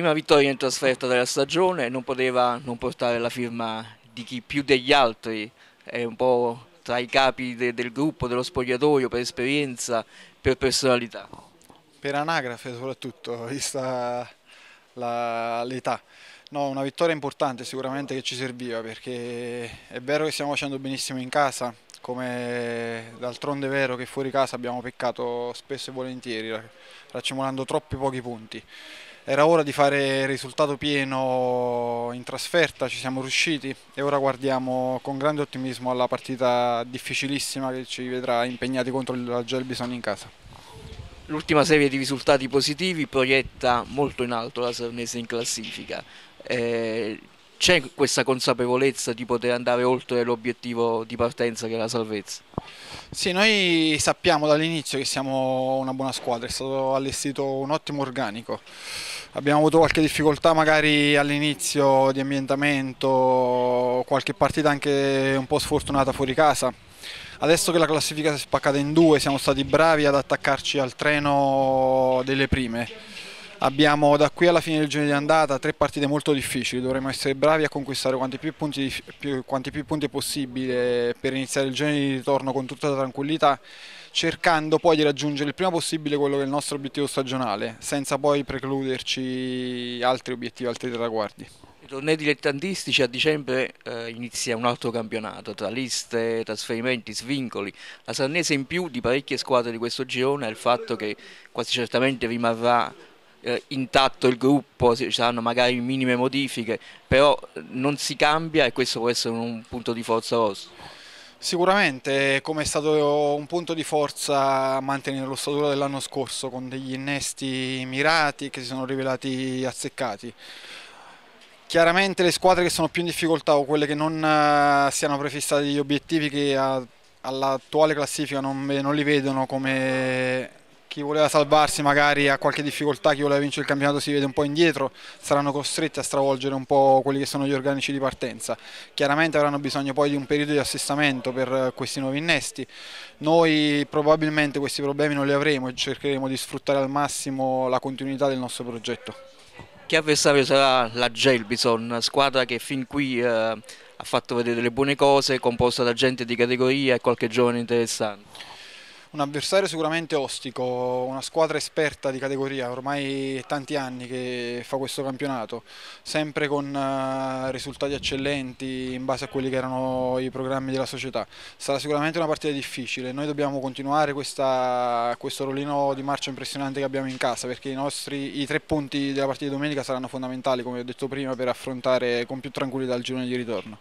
prima vittoria in trasferta della stagione, non poteva non portare la firma di chi più degli altri è un po' tra i capi de, del gruppo, dello spogliatoio, per esperienza, per personalità. Per anagrafe soprattutto, vista l'età. No, una vittoria importante sicuramente che ci serviva perché è vero che stiamo facendo benissimo in casa, come d'altronde è vero che fuori casa abbiamo peccato spesso e volentieri, raccimolando troppi pochi punti. Era ora di fare risultato pieno in trasferta, ci siamo riusciti e ora guardiamo con grande ottimismo alla partita difficilissima che ci vedrà impegnati contro la Gelbison in casa. L'ultima serie di risultati positivi proietta molto in alto la Sarnese in classifica. Eh c'è questa consapevolezza di poter andare oltre l'obiettivo di partenza che è la salvezza. Sì, noi sappiamo dall'inizio che siamo una buona squadra, è stato allestito un ottimo organico. Abbiamo avuto qualche difficoltà magari all'inizio di ambientamento, qualche partita anche un po' sfortunata fuori casa. Adesso che la classifica si è spaccata in due, siamo stati bravi ad attaccarci al treno delle prime Abbiamo da qui alla fine del giro di andata tre partite molto difficili, dovremmo essere bravi a conquistare quanti più punti, più, quanti più punti possibile per iniziare il giro di ritorno con tutta la tranquillità cercando poi di raggiungere il prima possibile quello che è il nostro obiettivo stagionale, senza poi precluderci altri obiettivi, altri traguardi. I tornei dilettantistici a dicembre eh, inizia un altro campionato, tra liste, trasferimenti, svincoli. La Sarnese in più di parecchie squadre di questo girone è il fatto che quasi certamente rimarrà eh, intatto il gruppo, ci saranno magari minime modifiche, però eh, non si cambia e questo può essere un punto di forza vostro. Sicuramente, come è stato un punto di forza mantenere lo statuto dell'anno scorso con degli innesti mirati che si sono rivelati azzeccati. Chiaramente le squadre che sono più in difficoltà o quelle che non eh, siano prefissati gli obiettivi che all'attuale classifica non li vedono come chi voleva salvarsi magari ha qualche difficoltà, chi voleva vincere il campionato si vede un po' indietro, saranno costretti a stravolgere un po' quelli che sono gli organici di partenza. Chiaramente avranno bisogno poi di un periodo di assestamento per eh, questi nuovi innesti. Noi probabilmente questi problemi non li avremo e cercheremo di sfruttare al massimo la continuità del nostro progetto. Che avversario sarà la Gelbison, squadra che fin qui eh, ha fatto vedere delle buone cose, composta da gente di categoria e qualche giovane interessante? un avversario sicuramente ostico, una squadra esperta di categoria, ormai è tanti anni che fa questo campionato, sempre con eh, risultati eccellenti in base a quelli che erano i programmi della società. Sarà sicuramente una partita difficile, noi dobbiamo continuare questa, questo rollino di marcia impressionante che abbiamo in casa perché i, nostri, i tre punti della partita di domenica saranno fondamentali, come ho detto prima, per affrontare con più tranquillità il girone di ritorno.